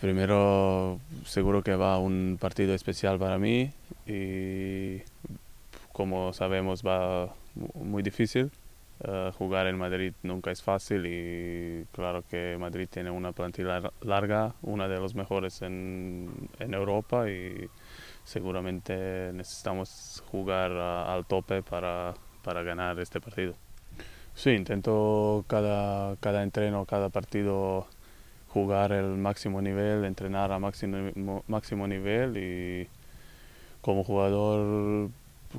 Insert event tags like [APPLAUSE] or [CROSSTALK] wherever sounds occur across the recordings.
Primero, seguro que va un partido especial para mí y como sabemos va muy difícil. Eh, jugar en Madrid nunca es fácil y claro que Madrid tiene una plantilla larga, una de las mejores en, en Europa y seguramente necesitamos jugar al tope para, para ganar este partido. Sí, intento cada, cada entreno, cada partido jugar el máximo nivel, entrenar a máximo, máximo nivel y como jugador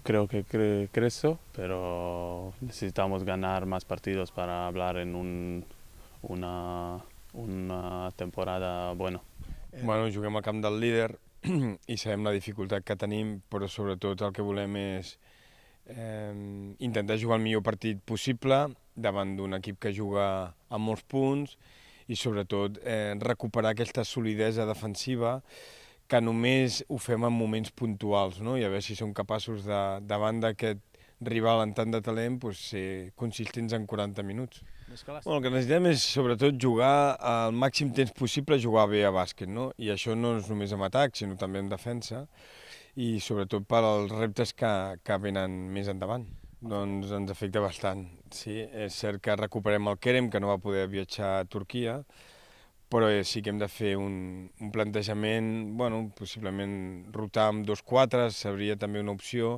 creo que cre crezco, pero necesitamos ganar más partidos para hablar en un, una, una temporada buena. Eh, bueno, juguem al camp del líder [CLEARS THROAT] i sabem la dificultat que tenim, però sobretot el que volem és eh, intentar jugar el millor partit possible davant d'un equip que juga a molts punts i sobretot eh, recuperar aquesta solidesa defensiva que només ho fem en moments puntuals, no? i a veure si som capaços de, davant d'aquest rival en tant de talent doncs, ser consistents en 40 minuts. Bueno, el que necessitem és, sobretot, jugar el màxim temps possible, jugar bé a bàsquet, no? I això no és només en atac, sinó també en defensa, i sobretot per als reptes que, que venen més endavant. Doncs ens afecta bastant, sí. És cert que recuperem el Kerem, que no va poder viatjar a Turquia, però eh, sí que hem de fer un, un plantejament, bueno, possiblement rotar amb dos quatres, seria també una opció,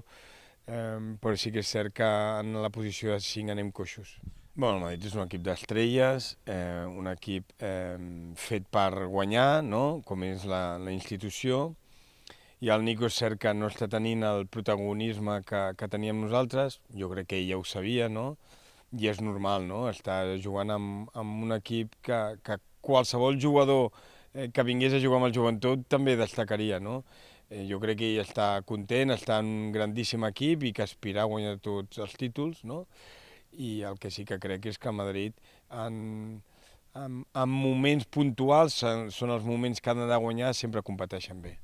eh, però sí que és cert que en la posició de 5 anem coixos. Bueno, el Madrid és un equip d'estrelles, eh, un equip eh, fet per guanyar, no? com és la, la institució, i el Nico és cert que no està tenint el protagonisme que, que teníem nosaltres, jo crec que ell ja ho sabia, no? i és normal, no? Està jugant amb, amb un equip que, que qualsevol jugador eh, que vingués a jugar amb el joventut també destacaria, no? Eh, jo crec que ell està content, està en un grandíssim equip i que aspira a guanyar tots els títols, no? I el que sí que crec és que a Madrid en, en, en moments puntuals, en, són els moments que han de guanyar, sempre competeixen bé.